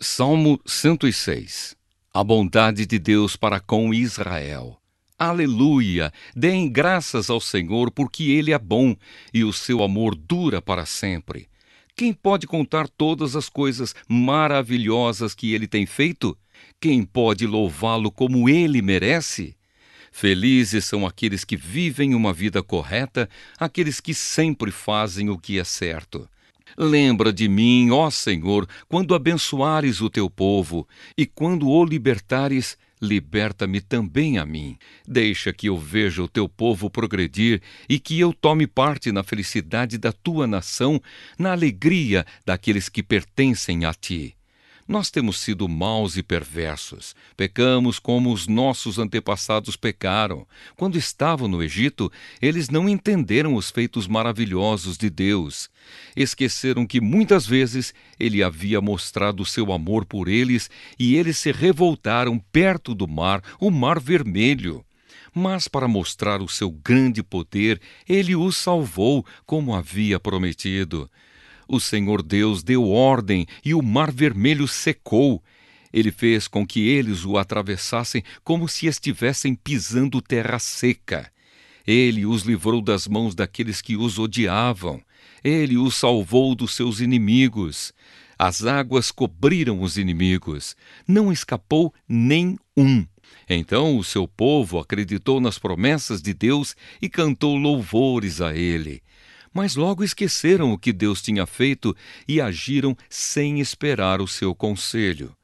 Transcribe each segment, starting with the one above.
Salmo 106 A bondade de Deus para com Israel. Aleluia! Deem graças ao Senhor, porque Ele é bom e o seu amor dura para sempre. Quem pode contar todas as coisas maravilhosas que Ele tem feito? Quem pode louvá-lo como Ele merece? Felizes são aqueles que vivem uma vida correta, aqueles que sempre fazem o que é certo. Lembra de mim, ó Senhor, quando abençoares o teu povo e quando o libertares, liberta-me também a mim. Deixa que eu veja o teu povo progredir e que eu tome parte na felicidade da tua nação, na alegria daqueles que pertencem a ti. Nós temos sido maus e perversos. Pecamos como os nossos antepassados pecaram. Quando estavam no Egito, eles não entenderam os feitos maravilhosos de Deus. Esqueceram que muitas vezes ele havia mostrado seu amor por eles e eles se revoltaram perto do mar, o Mar Vermelho mas para mostrar o seu grande poder, ele os salvou, como havia prometido. O Senhor Deus deu ordem e o mar vermelho secou. Ele fez com que eles o atravessassem como se estivessem pisando terra seca. Ele os livrou das mãos daqueles que os odiavam. Ele os salvou dos seus inimigos. As águas cobriram os inimigos. Não escapou nem um. Então o seu povo acreditou nas promessas de Deus e cantou louvores a ele mas logo esqueceram o que Deus tinha feito e agiram sem esperar o seu conselho.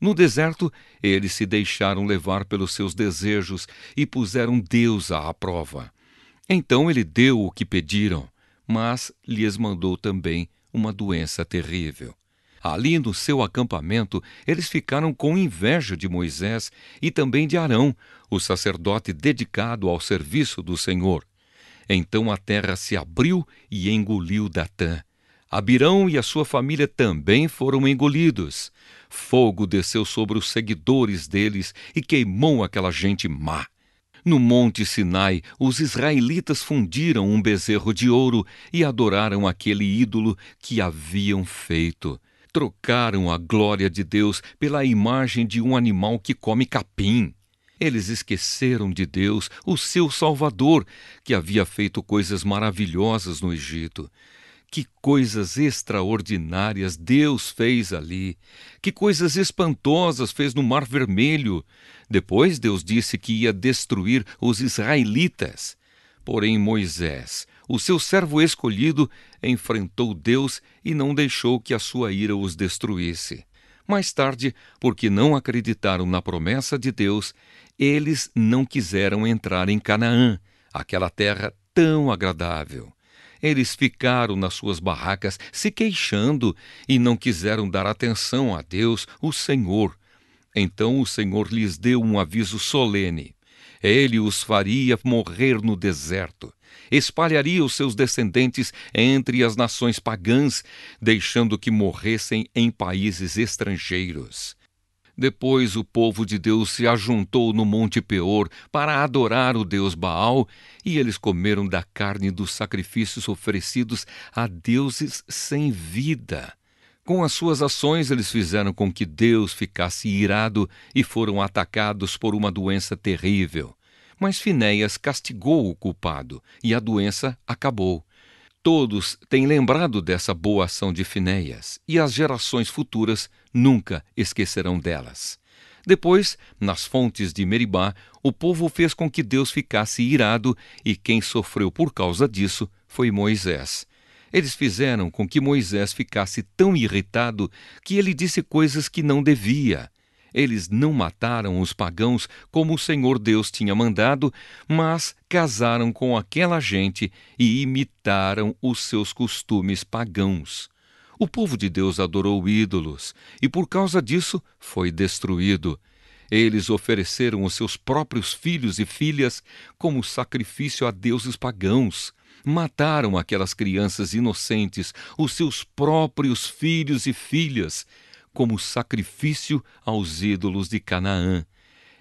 No deserto, eles se deixaram levar pelos seus desejos e puseram Deus à prova. Então ele deu o que pediram, mas lhes mandou também uma doença terrível. Ali no seu acampamento, eles ficaram com inveja de Moisés e também de Arão, o sacerdote dedicado ao serviço do Senhor. Então a terra se abriu e engoliu Datã. Abirão e a sua família também foram engolidos. Fogo desceu sobre os seguidores deles e queimou aquela gente má. No Monte Sinai, os israelitas fundiram um bezerro de ouro e adoraram aquele ídolo que haviam feito. Trocaram a glória de Deus pela imagem de um animal que come capim. Eles esqueceram de Deus, o seu Salvador, que havia feito coisas maravilhosas no Egito. Que coisas extraordinárias Deus fez ali! Que coisas espantosas fez no Mar Vermelho! Depois Deus disse que ia destruir os israelitas. Porém, Moisés, o seu servo escolhido, enfrentou Deus e não deixou que a sua ira os destruísse. Mais tarde, porque não acreditaram na promessa de Deus, eles não quiseram entrar em Canaã, aquela terra tão agradável. Eles ficaram nas suas barracas se queixando e não quiseram dar atenção a Deus, o Senhor. Então o Senhor lhes deu um aviso solene. Ele os faria morrer no deserto espalharia os seus descendentes entre as nações pagãs, deixando que morressem em países estrangeiros. Depois o povo de Deus se ajuntou no Monte Peor para adorar o deus Baal, e eles comeram da carne dos sacrifícios oferecidos a deuses sem vida. Com as suas ações, eles fizeram com que Deus ficasse irado e foram atacados por uma doença terrível. Mas Finéias castigou o culpado e a doença acabou. Todos têm lembrado dessa boa ação de Finéias e as gerações futuras nunca esquecerão delas. Depois, nas fontes de Meribá, o povo fez com que Deus ficasse irado e quem sofreu por causa disso foi Moisés. Eles fizeram com que Moisés ficasse tão irritado que ele disse coisas que não devia. Eles não mataram os pagãos como o Senhor Deus tinha mandado, mas casaram com aquela gente e imitaram os seus costumes pagãos. O povo de Deus adorou ídolos e, por causa disso, foi destruído. Eles ofereceram os seus próprios filhos e filhas como sacrifício a deuses pagãos. Mataram aquelas crianças inocentes, os seus próprios filhos e filhas como sacrifício aos ídolos de Canaã.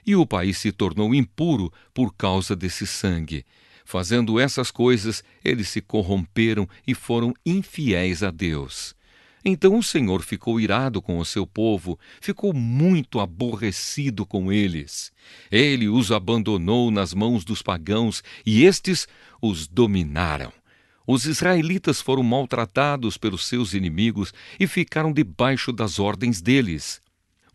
E o país se tornou impuro por causa desse sangue. Fazendo essas coisas, eles se corromperam e foram infiéis a Deus. Então o Senhor ficou irado com o seu povo, ficou muito aborrecido com eles. Ele os abandonou nas mãos dos pagãos e estes os dominaram. Os israelitas foram maltratados pelos seus inimigos e ficaram debaixo das ordens deles.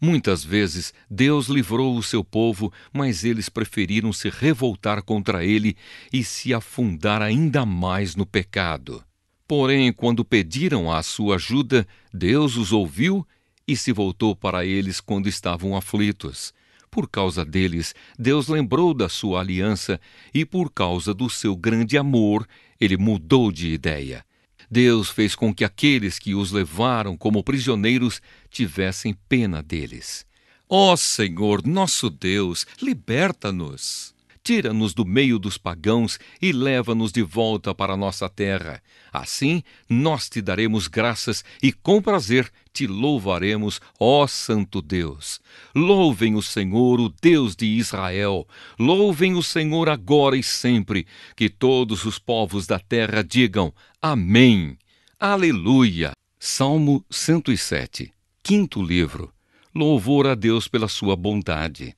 Muitas vezes Deus livrou o seu povo, mas eles preferiram se revoltar contra ele e se afundar ainda mais no pecado. Porém, quando pediram a sua ajuda, Deus os ouviu e se voltou para eles quando estavam aflitos. Por causa deles, Deus lembrou da sua aliança e, por causa do seu grande amor, ele mudou de ideia. Deus fez com que aqueles que os levaram como prisioneiros tivessem pena deles. Ó oh, Senhor, nosso Deus, liberta-nos! Tira-nos do meio dos pagãos e leva-nos de volta para nossa terra. Assim nós te daremos graças e com prazer te louvaremos, ó Santo Deus. Louvem o Senhor, o Deus de Israel. Louvem o Senhor agora e sempre. Que todos os povos da terra digam: Amém. Aleluia. Salmo 107, quinto livro. Louvor a Deus pela sua bondade.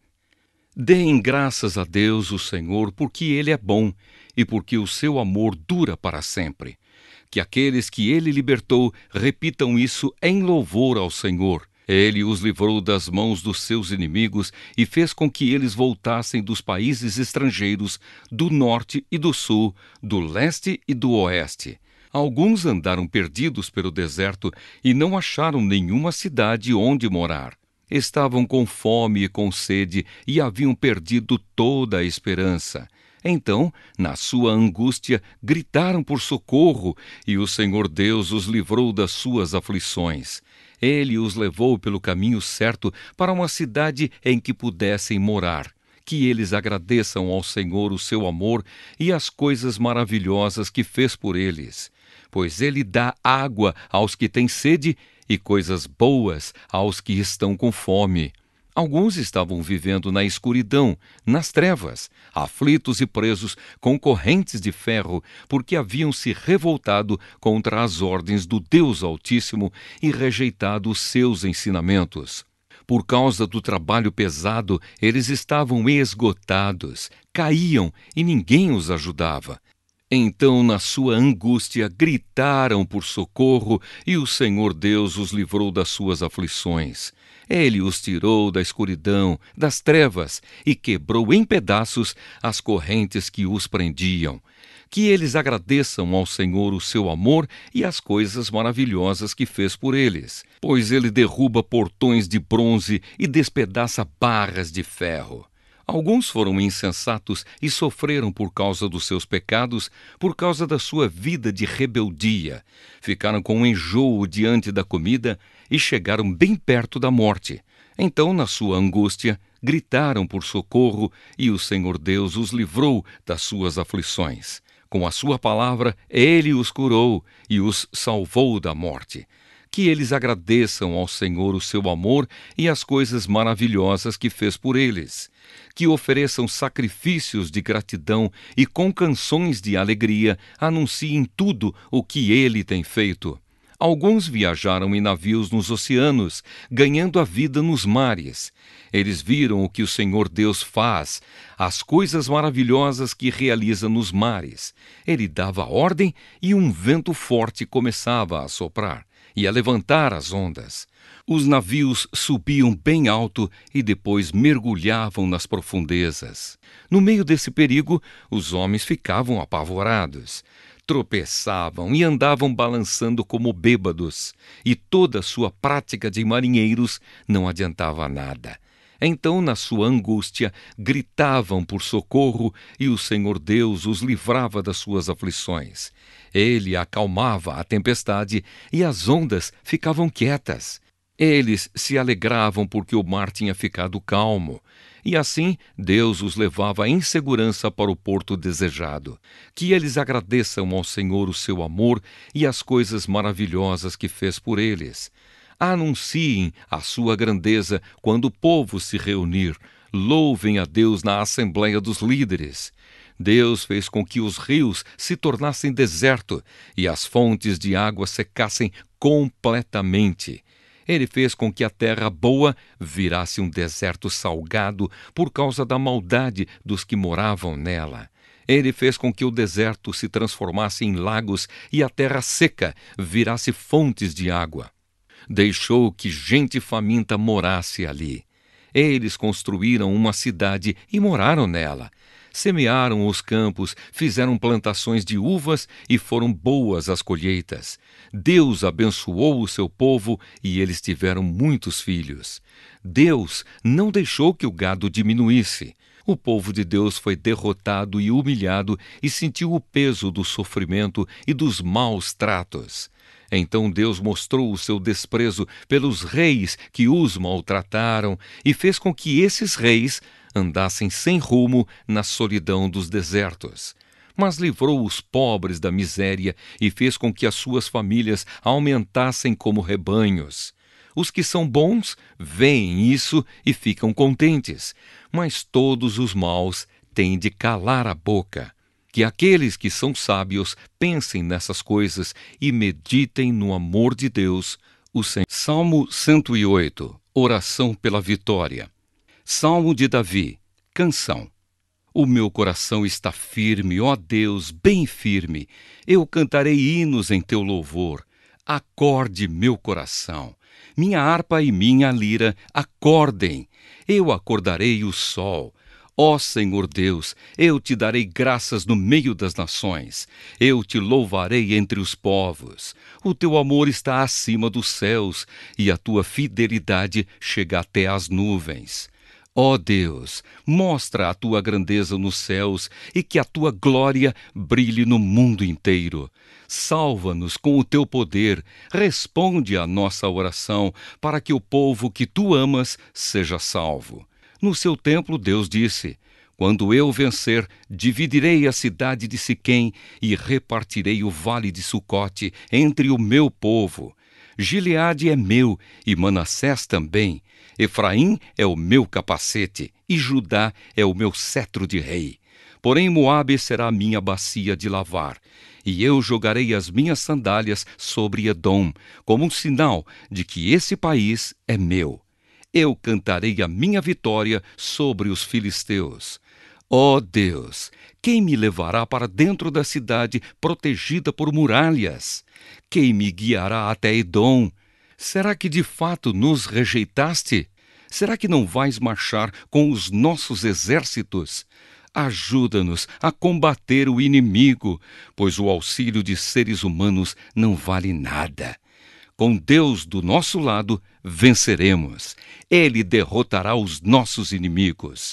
Deem graças a Deus, o Senhor, porque Ele é bom e porque o seu amor dura para sempre. Que aqueles que Ele libertou repitam isso em louvor ao Senhor. Ele os livrou das mãos dos seus inimigos e fez com que eles voltassem dos países estrangeiros, do norte e do sul, do leste e do oeste. Alguns andaram perdidos pelo deserto e não acharam nenhuma cidade onde morar. Estavam com fome e com sede e haviam perdido toda a esperança. Então, na sua angústia, gritaram por socorro, e o Senhor Deus os livrou das suas aflições. Ele os levou pelo caminho certo para uma cidade em que pudessem morar. Que eles agradeçam ao Senhor o seu amor e as coisas maravilhosas que fez por eles. Pois ele dá água aos que têm sede e coisas boas aos que estão com fome. Alguns estavam vivendo na escuridão, nas trevas, aflitos e presos com correntes de ferro, porque haviam se revoltado contra as ordens do Deus Altíssimo e rejeitado os seus ensinamentos. Por causa do trabalho pesado, eles estavam esgotados, caíam e ninguém os ajudava. Então, na sua angústia, gritaram por socorro e o Senhor Deus os livrou das suas aflições. Ele os tirou da escuridão, das trevas e quebrou em pedaços as correntes que os prendiam. Que eles agradeçam ao Senhor o seu amor e as coisas maravilhosas que fez por eles, pois ele derruba portões de bronze e despedaça barras de ferro. Alguns foram insensatos e sofreram por causa dos seus pecados, por causa da sua vida de rebeldia. Ficaram com um enjoo diante da comida e chegaram bem perto da morte. Então, na sua angústia, gritaram por socorro e o Senhor Deus os livrou das suas aflições. Com a sua palavra, ele os curou e os salvou da morte que eles agradeçam ao Senhor o seu amor e as coisas maravilhosas que fez por eles que ofereçam sacrifícios de gratidão e com canções de alegria anunciem tudo o que ele tem feito. Alguns viajaram em navios nos oceanos, ganhando a vida nos mares. Eles viram o que o Senhor Deus faz, as coisas maravilhosas que realiza nos mares. Ele dava ordem e um vento forte começava a soprar e a levantar as ondas. Os navios subiam bem alto e depois mergulhavam nas profundezas. No meio desse perigo, os homens ficavam apavorados. Tropeçavam e andavam balançando como bêbados, e toda sua prática de marinheiros não adiantava nada. Então, na sua angústia, gritavam por socorro e o Senhor Deus os livrava das suas aflições. Ele acalmava a tempestade e as ondas ficavam quietas. Eles se alegravam porque o mar tinha ficado calmo. E assim Deus os levava em segurança para o porto desejado. Que eles agradeçam ao Senhor o seu amor e as coisas maravilhosas que fez por eles. Anunciem a sua grandeza quando o povo se reunir. Louvem a Deus na assembleia dos líderes. Deus fez com que os rios se tornassem deserto e as fontes de água secassem completamente. Ele fez com que a terra boa virasse um deserto salgado por causa da maldade dos que moravam nela. Ele fez com que o deserto se transformasse em lagos e a terra seca virasse fontes de água deixou que gente faminta morasse ali. Eles construíram uma cidade e moraram nela. Semearam os campos, fizeram plantações de uvas e foram boas as colheitas. Deus abençoou o seu povo e eles tiveram muitos filhos. Deus não deixou que o gado diminuísse. O povo de Deus foi derrotado e humilhado e sentiu o peso do sofrimento e dos maus tratos. Então Deus mostrou o seu desprezo pelos reis que os maltrataram e fez com que esses reis andassem sem rumo na solidão dos desertos. Mas livrou os pobres da miséria e fez com que as suas famílias aumentassem como rebanhos. Os que são bons veem isso e ficam contentes, mas todos os maus têm de calar a boca que aqueles que são sábios pensem nessas coisas e meditem no amor de Deus, o Senhor. Salmo 108 Oração pela Vitória. Salmo de Davi Canção. O meu coração está firme, ó Deus, bem firme. Eu cantarei hinos em teu louvor. Acorde, meu coração. Minha harpa e minha lira, acordem. Eu acordarei o sol Ó Senhor Deus, eu te darei graças no meio das nações, eu te louvarei entre os povos. O teu amor está acima dos céus e a tua fidelidade chega até as nuvens. Ó Deus, mostra a tua grandeza nos céus e que a tua glória brilhe no mundo inteiro. Salva-nos com o teu poder, responde à nossa oração, para que o povo que tu amas seja salvo. No seu templo, Deus disse: Quando eu vencer, dividirei a cidade de Siquém e repartirei o vale de Sucote entre o meu povo. Gileade é meu e Manassés também. Efraim é o meu capacete e Judá é o meu cetro de rei. Porém, Moabe será minha bacia de lavar, e eu jogarei as minhas sandálias sobre Edom, como um sinal de que esse país é meu eu cantarei a minha vitória sobre os filisteus. Ó oh Deus, quem me levará para dentro da cidade protegida por muralhas? Quem me guiará até Edom? Será que de fato nos rejeitaste? Será que não vais marchar com os nossos exércitos? Ajuda-nos a combater o inimigo, pois o auxílio de seres humanos não vale nada. Com Deus do nosso lado, venceremos. Ele derrotará os nossos inimigos.